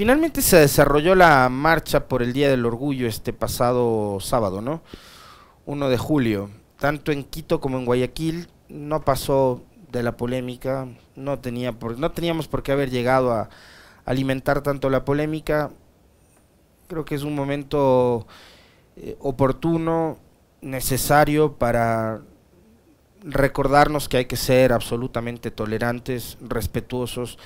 Finalmente se desarrolló la marcha por el Día del Orgullo este pasado sábado, ¿no? 1 de julio. Tanto en Quito como en Guayaquil no pasó de la polémica, no, tenía no teníamos por qué haber llegado a alimentar tanto la polémica. Creo que es un momento eh, oportuno, necesario para recordarnos que hay que ser absolutamente tolerantes, respetuosos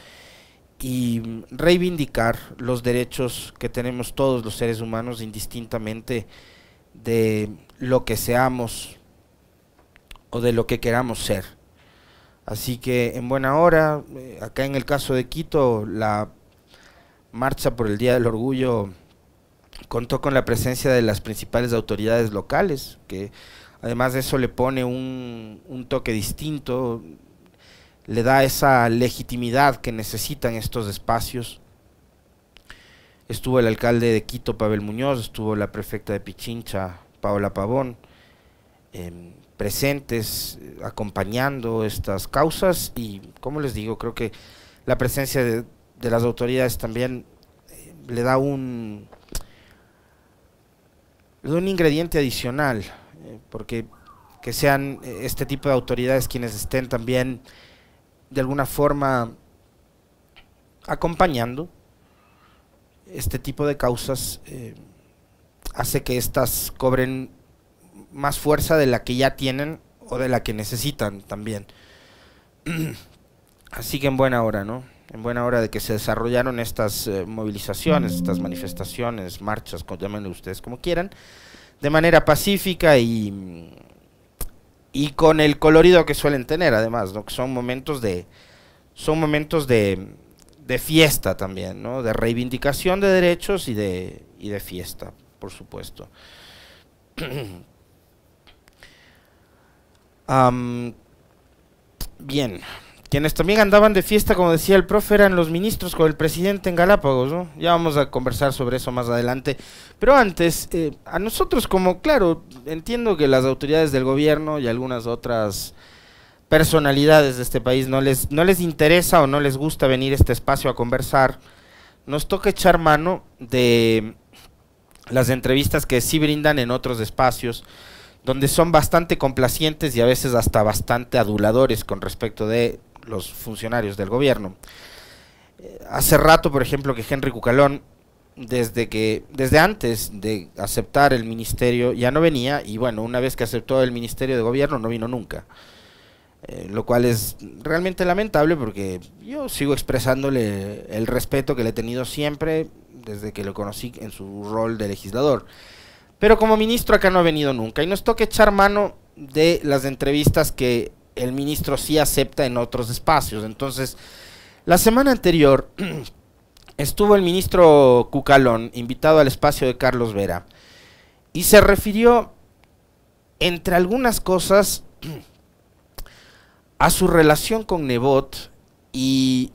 y reivindicar los derechos que tenemos todos los seres humanos indistintamente de lo que seamos o de lo que queramos ser. Así que en buena hora, eh, acá en el caso de Quito, la marcha por el Día del Orgullo contó con la presencia de las principales autoridades locales, que además de eso le pone un, un toque distinto, le da esa legitimidad que necesitan estos espacios. Estuvo el alcalde de Quito, Pavel Muñoz, estuvo la prefecta de Pichincha, Paola Pavón, em, presentes, eh, acompañando estas causas y, como les digo, creo que la presencia de, las autoridades también eh, le da un, le da un ingrediente adicional, eh, porque que sean este tipo de autoridades quienes estén también de alguna forma acompañando este tipo de causas eh, hace que éstas cobren más fuerza de la que ya tienen o de la que necesitan también. Así que en buena hora, ¿no? En buena hora de que se desarrollaron estas eh, movilizaciones, estas manifestaciones, marchas, llámenle ustedes como quieran, de manera pacífica y y con el colorido que suelen tener además, ¿no? Que son momentos de son momentos de, fiesta también, ¿no? De reivindicación de derechos y de y de fiesta, por supuesto. bien. Quienes también andaban de fiesta, como decía el profe, eran los ministros con el presidente en Galápagos, Ya vamos a conversar sobre eso más adelante. Pero antes, eh, a nosotros como, claro, entiendo que las autoridades del gobierno y algunas otras personalidades de este país no les, no les interesa o no les gusta venir a este espacio a conversar, nos toca echar mano de las entrevistas que sí brindan en otros espacios, donde son bastante complacientes y a veces hasta bastante aduladores con respecto de los funcionarios del gobierno. Eh, hace rato, por ejemplo, que Henry Cucalón, desde que desde antes de aceptar el ministerio ya no venía y bueno, una vez que aceptó el ministerio de gobierno no vino nunca. Eh, lo cual es realmente lamentable porque yo sigo expresándole el respeto que le he tenido siempre desde que lo conocí en su rol de legislador. Pero como ministro acá no ha venido nunca y nos toca echar mano de las entrevistas que el ministro sí acepta en otros espacios. Entonces, la semana anterior estuvo el ministro Cucalón, invitado al espacio de Carlos Vera, y se refirió, entre algunas cosas, a su relación con Nebot y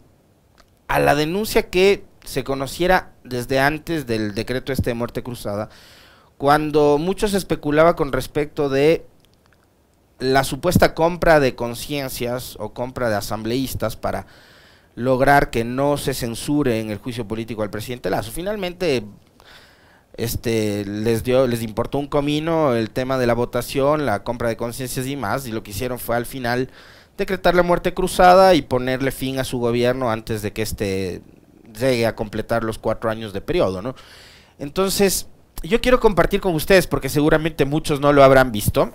a la denuncia que se conociera desde antes del decreto este de muerte cruzada, cuando mucho se especulaba con respecto de la supuesta compra de conciencias o compra de asambleístas para lograr que no se censure en el juicio político al presidente Lazo. Finalmente este les dio les importó un comino el tema de la votación, la compra de conciencias y más, y lo que hicieron fue al final decretar la muerte cruzada y ponerle fin a su gobierno antes de que este llegue a completar los cuatro años de periodo, ¿no? Entonces, yo quiero compartir con ustedes, porque seguramente muchos no lo habrán visto,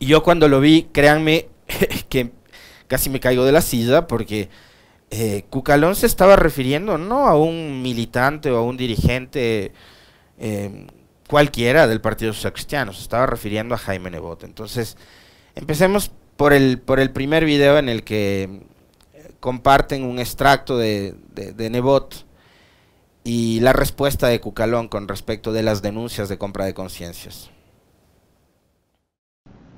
yo cuando lo vi, créanme que casi me caigo de la silla porque eh, Cucalón se estaba refiriendo no a un militante o a un dirigente eh, cualquiera del Partido Social Cristiano, se estaba refiriendo a Jaime Nebot. Entonces, empecemos por el, por el primer video en el que eh, comparten un extracto de Nebot y la respuesta de Cucalón con respecto de las denuncias de compra de conciencias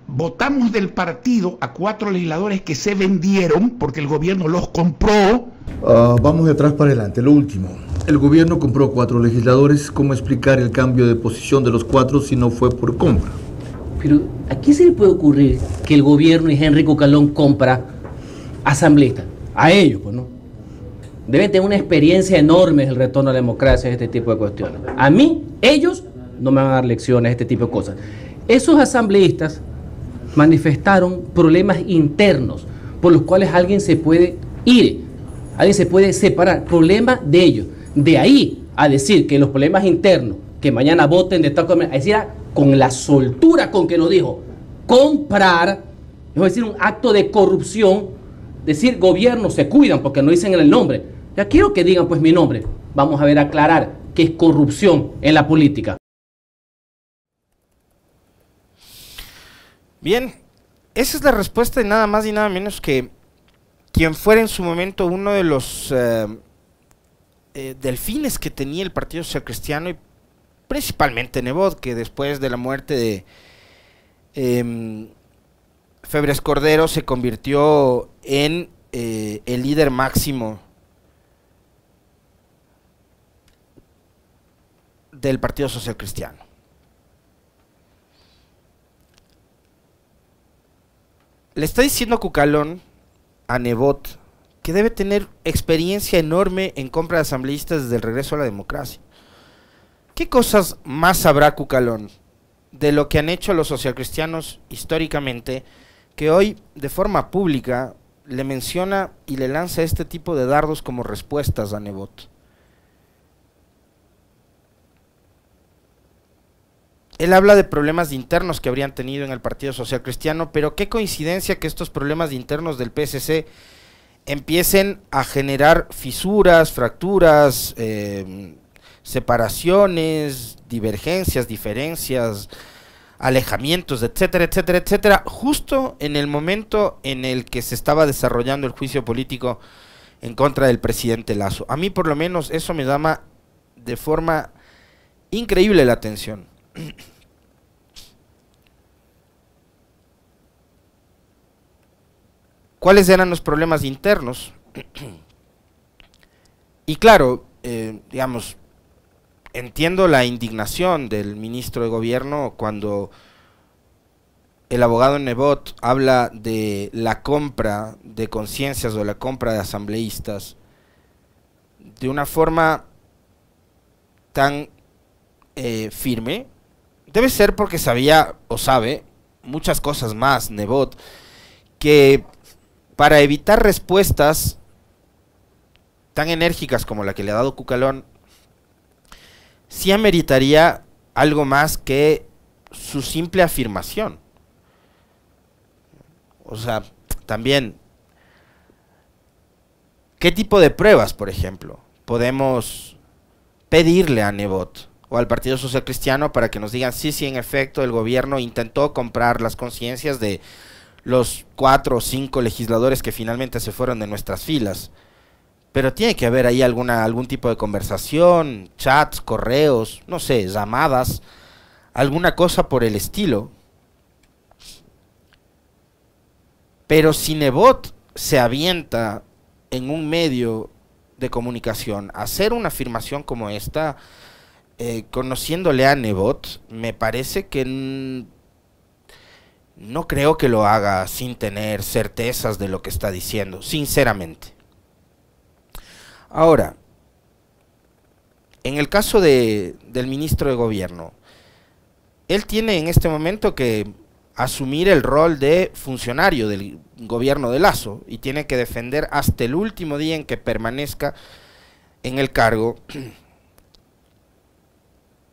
votamos del partido a cuatro legisladores que se vendieron porque el gobierno los compró. Ah, vamos de atrás para adelante, lo último. El gobierno compró cuatro legisladores. ¿Cómo explicar el cambio de posición de los cuatro si no fue por compra? Pero, ¿a qué se le puede ocurrir que el gobierno y Henry Calón compra asambleístas? A ellos, pues no. Deben tener una experiencia enorme el retorno a la democracia este tipo de cuestiones. A mí, ellos no me van a dar lecciones a este tipo de cosas. Esos asambleístas manifestaron problemas internos por los cuales alguien se puede ir, alguien se puede separar, problema de ellos. De ahí a decir que los problemas internos, que mañana voten de tal manera, es decir, con la soltura con que lo dijo, comprar, es decir, un acto de corrupción, decir gobierno se cuidan porque no dicen el nombre. Ya quiero que digan pues mi nombre. Vamos a ver aclarar que es corrupción en la política. Bien, esa es la respuesta de nada más y nada menos que quien fuera en su momento uno de los eh, eh, delfines que tenía el Partido Social Cristiano y principalmente Nebot, que después de la muerte de em, Febres Cordero se convirtió en eh, el líder máximo del Partido Social Cristiano. Le está diciendo Cucalón a Nebot que debe tener experiencia enorme en compra de asambleístas desde el regreso a la democracia. ¿Qué cosas más sabrá Cucalón de lo que han hecho los socialcristianos históricamente que hoy de forma pública le menciona y le lanza este tipo de dardos como respuestas a Nebot? Él habla de problemas internos que habrían tenido en el Partido Social Cristiano, pero qué coincidencia que estos problemas internos del PSC empiecen a generar fisuras, fracturas, em, separaciones, divergencias, diferencias, alejamientos, etcétera, etcétera, etcétera, justo en el momento en el que se estaba desarrollando el juicio político en contra del presidente Lazo. A mí por lo menos eso me llama de forma increíble la atención. ¿Cuáles eran los problemas internos? y claro, eh, digamos, entiendo la indignación del ministro de Gobierno cuando el abogado Nebot habla de la compra de conciencias o la compra de asambleístas de una forma tan eh, firme Debe ser porque sabía o sabe muchas cosas más, Nebot, que para evitar respuestas tan enérgicas como la que le ha dado Cucalón, sí ameritaría algo más que su simple afirmación. O sea, también, ¿qué tipo de pruebas, por ejemplo, podemos pedirle a Nebot? o al Partido Social Cristiano para que nos digan sí, sí, en efecto, el gobierno intentó comprar las conciencias de los cuatro o cinco legisladores que finalmente se fueron de nuestras filas. Pero tiene que haber ahí alguna, algún tipo de conversación, chats, correos, no sé, llamadas, alguna cosa por el estilo. Pero si Nebot se avienta en un medio de comunicación a hacer una afirmación como esta, eh, conociéndole a Nebot, me parece que no creo que lo haga sin tener certezas de lo que está diciendo, sinceramente. Ahora, en el caso de, del ministro de gobierno, él tiene en este momento que asumir el rol de funcionario del gobierno de Lazo y tiene que defender hasta el último día en que permanezca en el cargo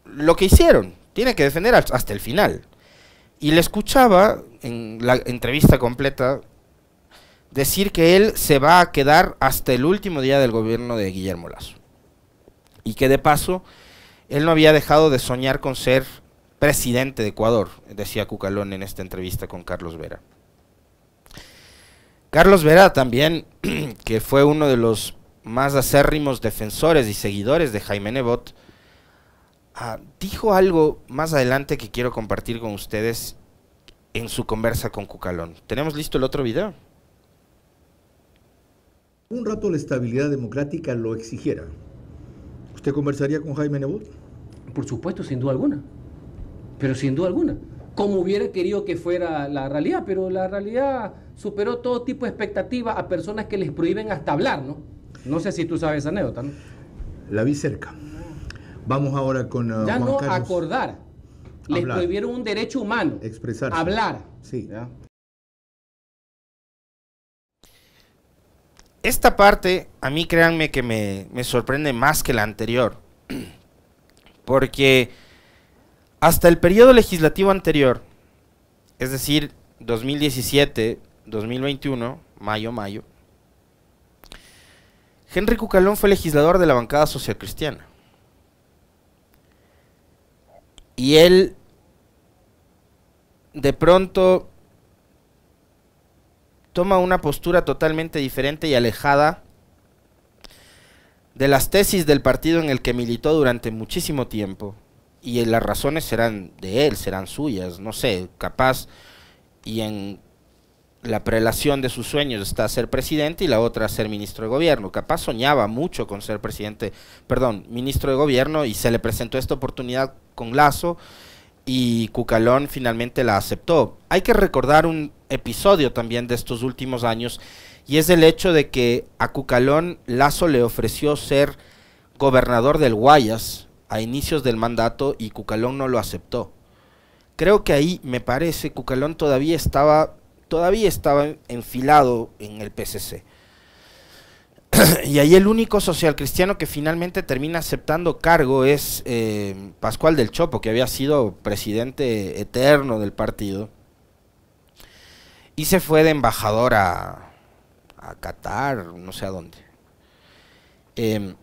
lo que hicieron. Tiene que defender hasta el final. Y le escuchaba en la entrevista completa decir que él se va a quedar hasta el último día del gobierno de Guillermo Lazo. Y que de paso, él no había dejado de soñar con ser presidente de Ecuador, decía Cucalón en esta entrevista con Carlos Vera. Carlos Vera también, que fue uno de los más acérrimos defensores y seguidores de Jaime Nebot, Ah, dijo algo más adelante que quiero compartir con ustedes en su conversa con Cucalón. ¿Tenemos listo el otro video? Un rato la estabilidad democrática lo exigiera. ¿Usted conversaría con Jaime Nebot? Por supuesto, sin duda alguna. Pero sin duda alguna. Como hubiera querido que fuera la realidad, pero la realidad superó todo tipo de expectativa a personas que les prohíben hasta hablar, ¿no? No sé si tú sabes esa anécdota, ¿no? La vi cerca. Vamos ahora con uh, Ya no acordar. Les prohibieron un derecho humano. Expresar. Hablar. Sí. ¿Ya? Esta parte, a mí créanme que me, me sorprende más que la anterior. Porque hasta el periodo legislativo anterior, es decir, 2017-2021, mayo-mayo, Henry Cucalón fue legislador de la bancada social cristiana. Y él de pronto toma una postura totalmente diferente y alejada de las tesis del partido en el que militó durante muchísimo tiempo. Y las razones serán de él, serán suyas, no sé, capaz. Y en la prelación de sus sueños está ser presidente y la otra ser ministro de gobierno. Capaz soñaba mucho con ser presidente, perdón, ministro de gobierno y se le presentó esta oportunidad con Lazo y Cucalón finalmente la aceptó. Hay que recordar un episodio también de estos últimos años y es el hecho de que a Cucalón Lazo le ofreció ser gobernador del Guayas a inicios del mandato y Cucalón no lo aceptó. Creo que ahí me parece Cucalón todavía estaba todavía estaba enfilado en el PCC. y ahí el único social cristiano que finalmente termina aceptando cargo es eh, Pascual del Chopo, que había sido presidente eterno del partido. Y se fue de embajador a, a Qatar, no sé a dónde. Em,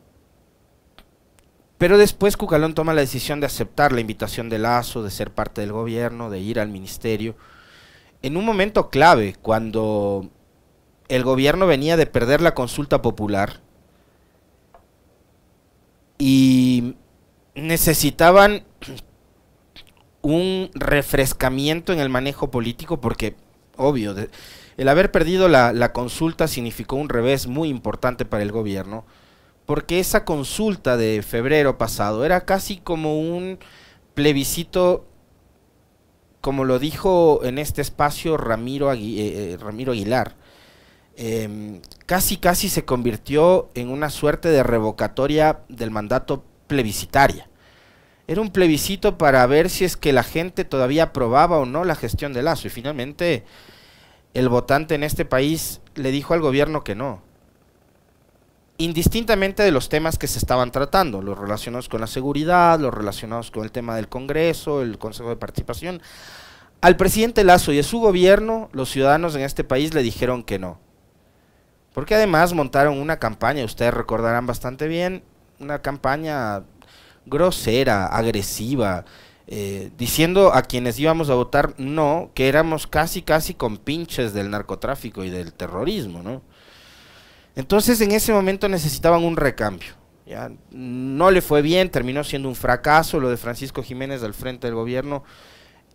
pero después Cucalón toma la decisión de aceptar la invitación de Lazo, de ser parte del gobierno, de ir al ministerio. En un momento clave, cuando el gobierno venía de perder la consulta popular y necesitaban un refrescamiento en el manejo político porque, obvio, el haber perdido la, consulta significó un revés muy importante para el gobierno, porque esa consulta de febrero pasado era casi como un plebiscito, como lo dijo en este espacio Ramiro, eh, eh, Ramiro Aguilar, Em, casi casi se convirtió en una suerte de revocatoria del mandato plebiscitaria. Era un plebiscito para ver si es que la gente todavía aprobaba o no la gestión de Lazo. Y finalmente el votante en este país le dijo al gobierno que no. Indistintamente de los temas que se estaban tratando, los relacionados con la seguridad, los relacionados con el tema del Congreso, el Consejo de Participación, al presidente Lazo y a su gobierno los ciudadanos en este país le dijeron que no. Porque además montaron una campaña, ustedes recordarán bastante bien, una campaña grosera, agresiva, eh, diciendo a quienes íbamos a votar no, que éramos casi, casi con pinches del narcotráfico y del terrorismo, Entonces en ese momento necesitaban un recambio. No le fue bien, terminó siendo un fracaso lo de Francisco Jiménez al frente del gobierno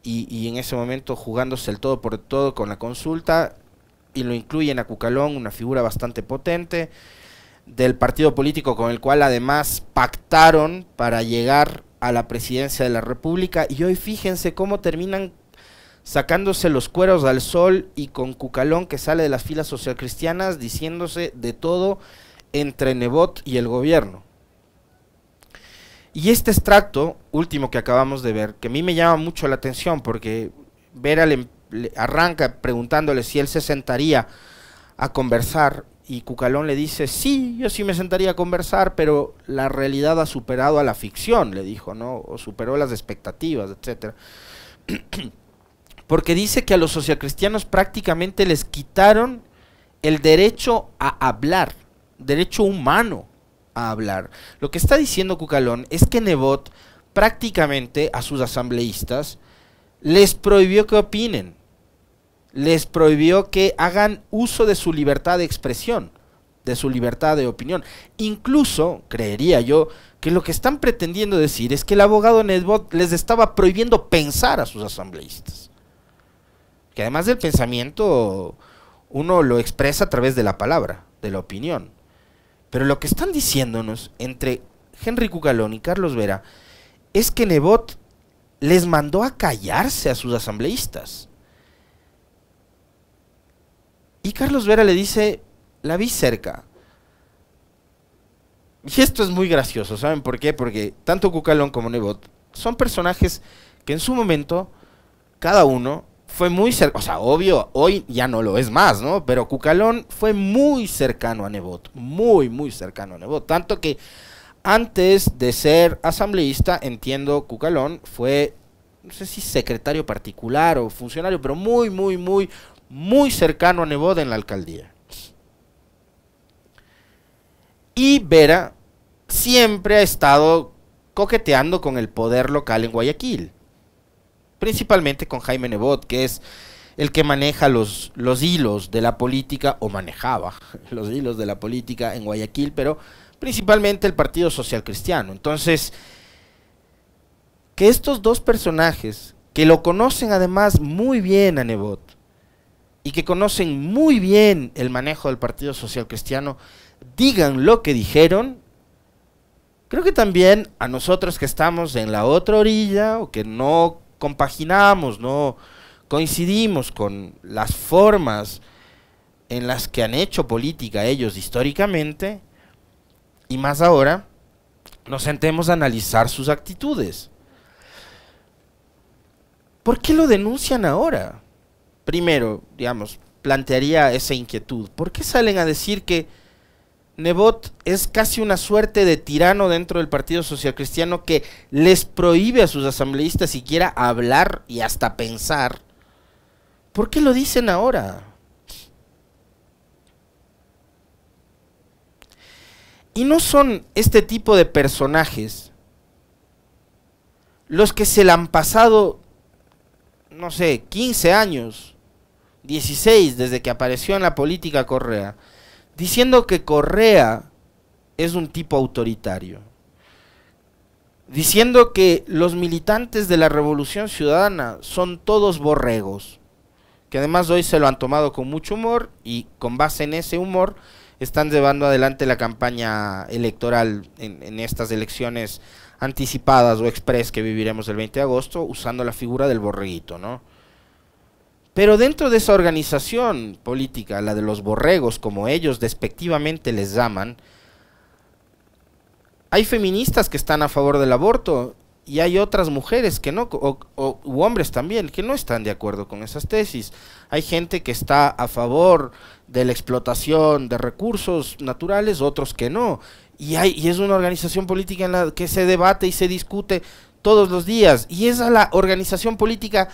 y en ese momento jugándose el todo por todo con la consulta, y lo incluyen a Cucalón, una figura bastante potente del partido político con el cual además pactaron para llegar a la presidencia de la República y hoy fíjense cómo terminan sacándose los cueros al sol y con Cucalón que sale de las filas socialcristianas diciéndose de todo entre Nebot y el gobierno. Y este extracto último que acabamos de ver, que a mí me llama mucho la atención porque ver al, em- arranca preguntándole si él se sentaría a conversar y Cucalón le dice, sí, yo sí me sentaría a conversar, pero la realidad ha superado a la ficción, le dijo, ¿no? O superó las expectativas, etc. Porque dice que a los socialcristianos prácticamente les quitaron el derecho a hablar, derecho humano a hablar. Lo que está diciendo Cucalón es que Nebot prácticamente a sus asambleístas les prohibió que opinen, les prohibió que hagan uso de su libertad de expresión, de su libertad de opinión. Incluso, creería yo, que lo que están pretendiendo decir es que el abogado Nevot les estaba prohibiendo pensar a sus asambleístas. Que además del pensamiento, uno lo expresa a través de la palabra, de la opinión. Pero lo que están diciéndonos entre Henry Cucalón y Carlos Vera es que Nebot les mandó a callarse a sus asambleístas y Carlos Vera le dice, la vi cerca. Y esto es muy gracioso, ¿saben por qué? Porque tanto Cucalón como Nebot son personajes que en su momento, cada uno fue muy cerca, o sea, obvio, hoy ya no lo es más, ¿no? Pero Cucalón fue muy cercano a Nebot, muy, muy cercano a Nebot, tanto que antes de ser asambleísta, entiendo, Cucalón fue, no sé si secretario particular o funcionario, pero muy, muy, muy muy cercano a Nebot en la alcaldía. Y Vera siempre ha estado coqueteando con el poder local en Guayaquil, principalmente con Jaime Nebot, que es el que maneja los, los hilos de la política, o manejaba los hilos de la política en Guayaquil, pero principalmente el Partido Social Cristiano. Entonces, que estos dos personajes, que lo conocen además muy bien a Nebot, y que conocen muy bien el manejo del Partido Social Cristiano, digan lo que dijeron, creo que también a nosotros que estamos en la otra orilla o que no compaginamos, no coincidimos con las formas en las que han hecho política ellos históricamente, y más ahora, nos sentemos a analizar sus actitudes. ¿Por qué lo denuncian ahora? primero, digamos, plantearía esa inquietud. ¿Por qué salen a decir que Nebot es casi una suerte de tirano dentro del Partido Socialcristiano que les prohíbe a sus asambleístas siquiera hablar y hasta pensar? ¿Por qué lo dicen ahora? Y no son este tipo de personajes los que se le han pasado, no sé, 15 años 16, desde que apareció en la política Correa, diciendo que Correa es un tipo autoritario, diciendo que los militantes de la Revolución Ciudadana son todos borregos, que además hoy se lo han tomado con mucho humor y con base en ese humor están llevando adelante la campaña electoral en, en estas elecciones anticipadas o express que viviremos el 20 de agosto usando la figura del borreguito, ¿no? Pero dentro de esa organización política, la de los borregos, como ellos despectivamente les llaman, hay feministas que están a favor del aborto y hay otras mujeres que no, o, u hombres también, que no están de acuerdo con esas tesis. Hay gente que está a favor de la explotación de recursos naturales, otros que no. Y, hay, y es una organización política en la que se debate y se discute todos los días. Y es a la organización política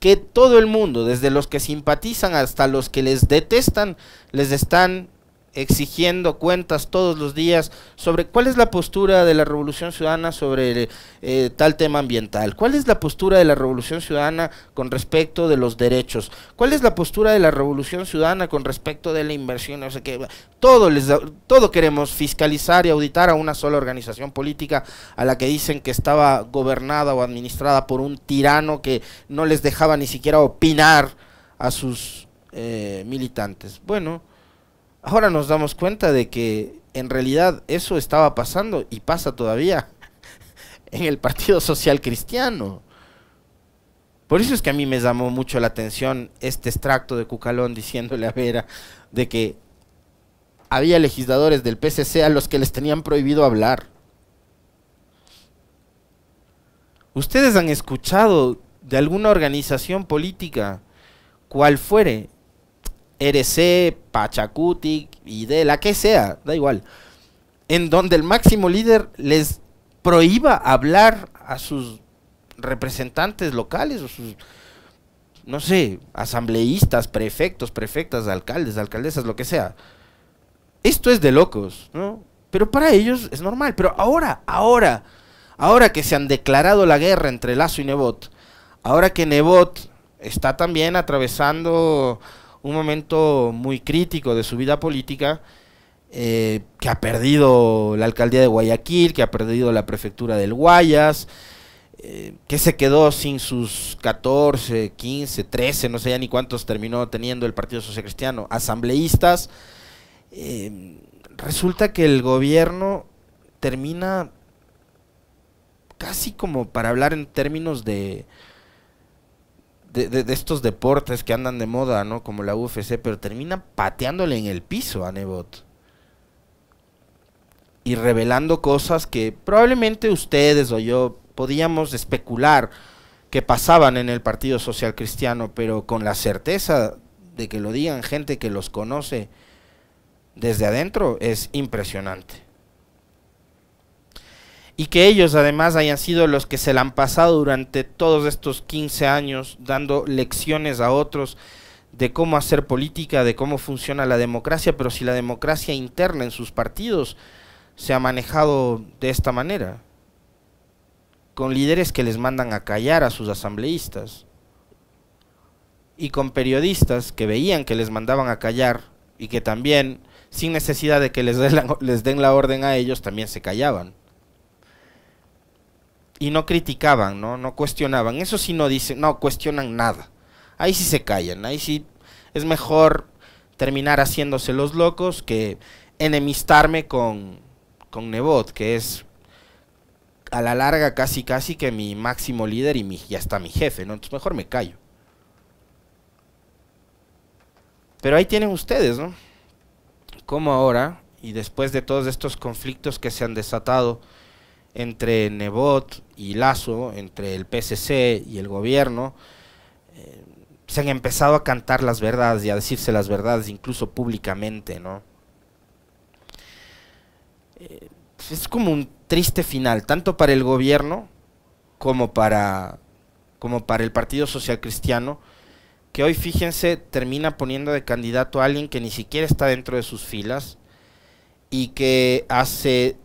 que todo el mundo, desde los que simpatizan hasta los que les detestan, les están exigiendo cuentas todos los días sobre cuál es la postura de la Revolución Ciudadana sobre eh, tal tema ambiental, cuál es la postura de la Revolución Ciudadana con respecto de los derechos, cuál es la postura de la Revolución Ciudadana con respecto de la inversión, o sea que todo, les todo queremos fiscalizar y auditar a una sola organización política a la que dicen que estaba gobernada o administrada por un tirano que no les dejaba ni siquiera opinar a sus eh, militantes. Bueno, Ahora nos damos cuenta de que en realidad eso estaba pasando y pasa todavía en el Partido Social Cristiano. Por eso es que a mí me llamó mucho la atención este extracto de Cucalón diciéndole a Vera de que había legisladores del PSC a los que les tenían prohibido hablar. ¿Ustedes han escuchado de alguna organización política, cual fuere, RC, Pachacuti, y de la que sea, da igual, en donde el máximo líder les prohíba hablar a sus representantes locales o sus, no sé, asambleístas, prefectos, prefectas, alcaldes, alcaldesas, lo que sea. Esto es de locos, ¿no? Pero para ellos es normal. Pero ahora, ahora, ahora que se han declarado la guerra entre Lazo y Nebot, ahora que Nebot está también atravesando un momento muy crítico de su vida política, eh, que ha perdido la alcaldía de Guayaquil, que ha perdido la prefectura del Guayas, eh, que se quedó sin sus 14, 15, 13, no sé ya ni cuántos terminó teniendo el Partido Social Cristiano, asambleístas. Eh, resulta que el gobierno termina casi como para hablar en términos de, de, estos deportes que andan de moda, ¿no? Como la UFC, pero termina pateándole en el piso a Nebot. Y revelando cosas que probablemente ustedes o yo podíamos especular que pasaban en el Partido Social Cristiano, pero con la certeza de que lo digan gente que los conoce desde adentro es impresionante y que ellos además hayan sido los que se la han pasado durante todos estos 15 años dando lecciones a otros de cómo hacer política, de cómo funciona la democracia, pero si la democracia interna en sus partidos se ha manejado de esta manera, con líderes que les mandan a callar a sus asambleístas y con periodistas que veían que les mandaban a callar y que también, sin necesidad de que les den la, les den la orden a ellos, también se callaban y no criticaban, ¿no? No cuestionaban. Eso sí no dicen, no cuestionan nada. Ahí sí se callan, ahí sí es mejor terminar haciéndose los locos que enemistarme con, con Nebot, que es a la larga casi casi que mi máximo líder y, mi, hasta mi jefe, ¿no? Entonces mejor me callo. Pero ahí tienen ustedes, ¿no? Como ahora, y después de todos estos conflictos que se han desatado entre Nebot y Lazo, entre el PSC y el gobierno, eh, se han empezado a cantar las verdades y a decirse las verdades incluso públicamente, ¿no? Eh, es como un triste final, tanto para el gobierno como para, como para el Partido Social Cristiano, que hoy, fíjense, termina poniendo de candidato a alguien que ni siquiera está dentro de sus filas y que hace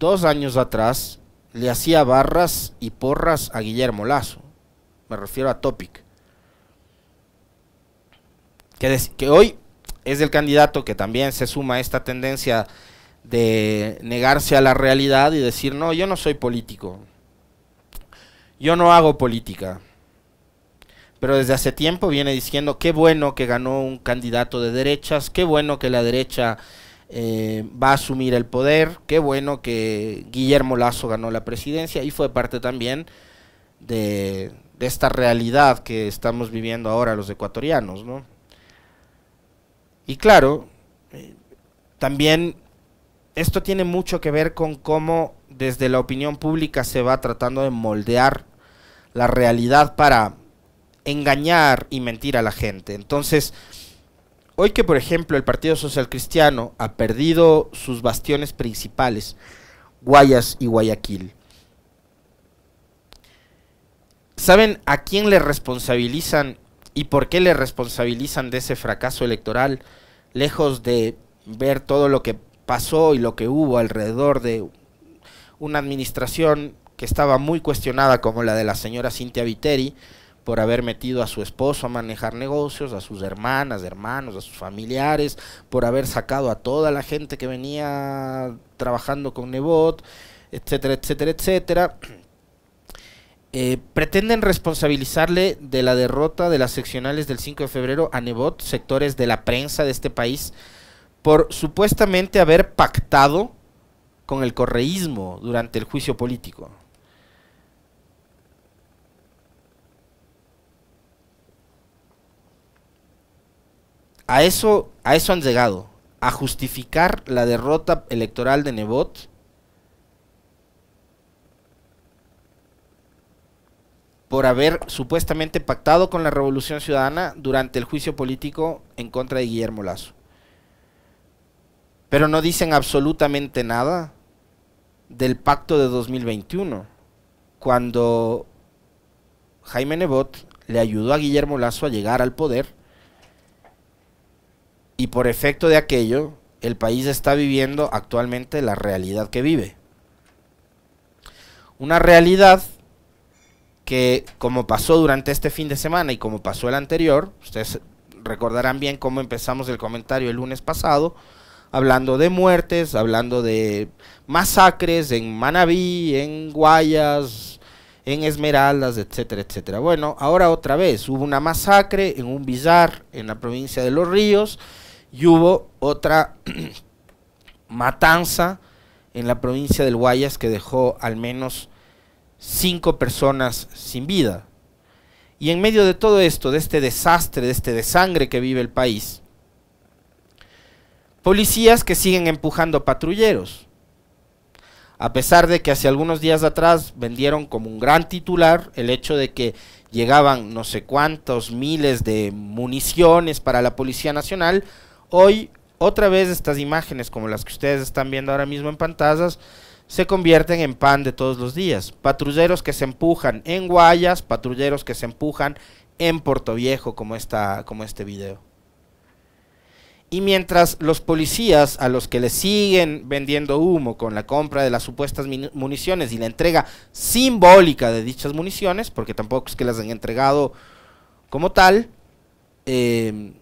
dos años atrás le hacía barras y porras a Guillermo Lazo. Me refiero a Topic. Que, que hoy es el candidato que también se suma a esta tendencia de negarse a la realidad y decir, no, yo no soy político. Yo no hago política. Pero desde hace tiempo viene diciendo, qué bueno que ganó un candidato de derechas, qué bueno que la derecha eh, va a asumir el poder. Qué bueno que Guillermo Lazo ganó la presidencia y fue parte también de, esta realidad que estamos viviendo ahora los ecuatorianos, ¿no? Y claro, eh, también esto tiene mucho que ver con cómo desde la opinión pública se va tratando de moldear la realidad para engañar y mentir a la gente. Entonces, hoy que, por ejemplo, el Partido Social Cristiano ha perdido sus bastiones principales, Guayas y Guayaquil, ¿saben a quién le responsabilizan y por qué le responsabilizan de ese fracaso electoral? Lejos de ver todo lo que pasó y lo que hubo alrededor de una administración que estaba muy cuestionada como la de la señora Cintia Viteri, por haber metido a su esposo a manejar negocios, a sus hermanas, hermanos, a sus familiares, por haber sacado a toda la gente que venía trabajando con Nebot, etcétera, etcétera, etcétera. Eh, pretenden responsabilizarle de la derrota de las seccionales del 5 de febrero a Nebot, sectores de la prensa de este país, por supuestamente haber pactado con el correísmo durante el juicio político. a eso, a eso han llegado, a justificar la derrota electoral de Nebot. por haber supuestamente pactado con la Revolución Ciudadana durante el juicio político en contra de Guillermo Lazo. Pero no dicen absolutamente nada del pacto de 2021, cuando Jaime Nebot le ayudó a Guillermo Lazo a llegar al poder y por efecto de aquello, el país está viviendo actualmente la realidad que vive. Una realidad que, como pasó durante este fin de semana y como pasó el anterior, ustedes recordarán bien cómo empezamos el comentario el lunes pasado, hablando de muertes, hablando de masacres en Manabí, en Guayas, en Esmeraldas, etcétera, etcétera. Bueno, ahora otra vez, hubo una masacre en un billar en la provincia de Los Ríos y hubo otra matanza en la provincia del Guayas que dejó al menos cinco personas sin vida. Y en medio de todo esto, de este desastre, de este desangre que vive el país, policías que siguen empujando patrulleros. A pesar de que hace algunos días atrás vendieron como un gran titular el hecho de que llegaban no sé cuántos miles de municiones para la Policía Nacional, Hoy, otra vez estas imágenes como las que ustedes están viendo ahora mismo en pantallas, se convierten en pan de todos los días. Patrulleros que se empujan en Guayas, patrulleros que se empujan en Portoviejo, como, esta, como este video. Y mientras los policías a los que le siguen vendiendo humo con la compra de las supuestas municiones y la entrega simbólica de dichas municiones, porque tampoco es que las han entregado como tal, eh,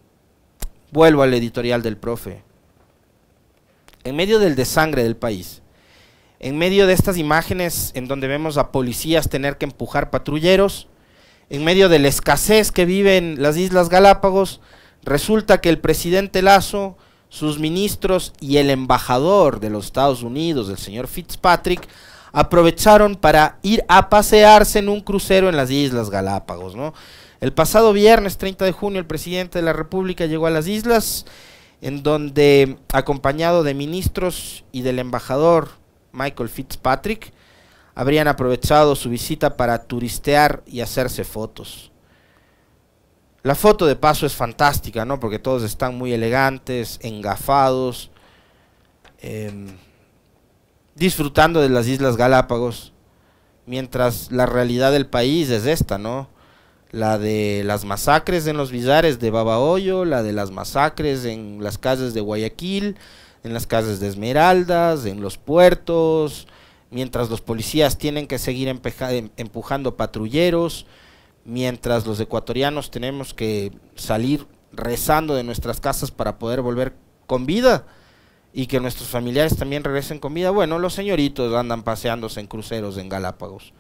Vuelvo al editorial del profe. En medio del desangre del país, en medio de estas imágenes en donde vemos a policías tener que empujar patrulleros, en medio de la escasez que viven las Islas Galápagos, resulta que el presidente Lazo, sus ministros y el embajador de los Estados Unidos, el señor Fitzpatrick, aprovecharon para ir a pasearse en un crucero en las Islas Galápagos, ¿no? El pasado viernes 30 de junio el presidente de la República llegó a las islas en donde, acompañado de ministros y del embajador Michael Fitzpatrick, habrían aprovechado su visita para turistear y hacerse fotos. La foto de paso es fantástica, ¿no? Porque todos están muy elegantes, engafados, em, disfrutando de las Islas Galápagos, mientras la realidad del país es esta, ¿no? la de las masacres en los bizares de Babahoyo, la de las masacres en las casas de Guayaquil, en las casas de Esmeraldas, en los puertos, mientras los policías tienen que seguir em, empujando patrulleros, mientras los ecuatorianos tenemos que salir rezando de nuestras casas para poder volver con vida y que nuestros familiares también regresen con vida. Bueno, los señoritos andan paseándose en cruceros en Galápagos.